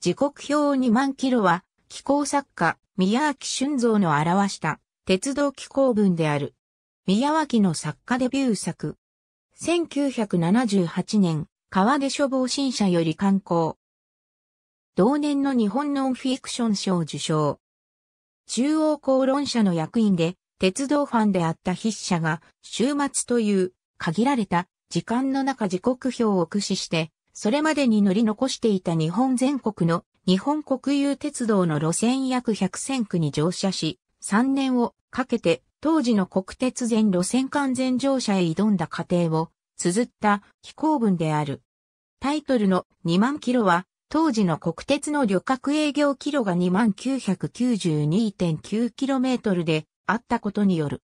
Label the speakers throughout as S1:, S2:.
S1: 時刻表2万キロは、気候作家、宮脇俊造の表した鉄道気候文である。宮脇の作家デビュー作。1978年、川出処方新社より刊行。同年の日本ノンフィクション賞受賞。中央公論社の役員で、鉄道ファンであった筆者が、週末という限られた時間の中時刻表を駆使して、それまでに乗り残していた日本全国の日本国有鉄道の路線約100区に乗車し、3年をかけて当時の国鉄全路線完全乗車へ挑んだ過程を綴った飛行文である。タイトルの2万キロは当時の国鉄の旅客営業キロが 2992.9km であったことによる。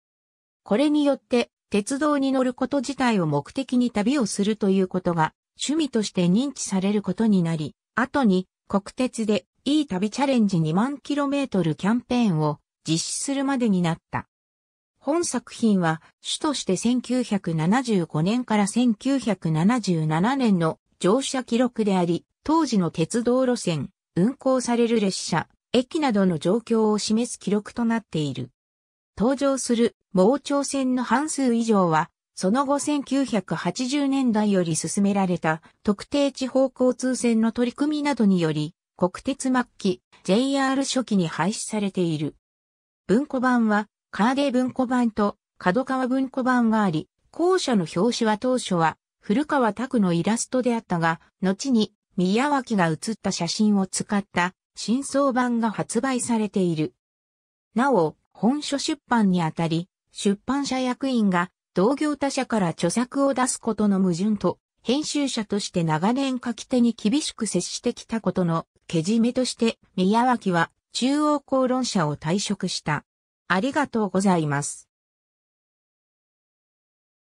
S1: これによって鉄道に乗ること自体を目的に旅をするということが趣味として認知されることになり、後に国鉄でいい旅チャレンジ2万キロメートルキャンペーンを実施するまでになった。本作品は主として1975年から1977年の乗車記録であり、当時の鉄道路線、運行される列車、駅などの状況を示す記録となっている。登場する盲腸線の半数以上はその後1980年代より進められた特定地方交通線の取り組みなどにより、国鉄末期、JR 初期に廃止されている。文庫版は、カーデ文庫版と角川文庫版があり、校舎の表紙は当初は古川拓のイラストであったが、後に宮脇が写った写真を使った新装版が発売されている。なお、本書出版にあたり、出版社役員が同業他社から著作を出すことの矛盾と、編集者として長年書き手に厳しく接してきたことのけじめとして、宮脇は中央公論者を退職した。ありがとうございます。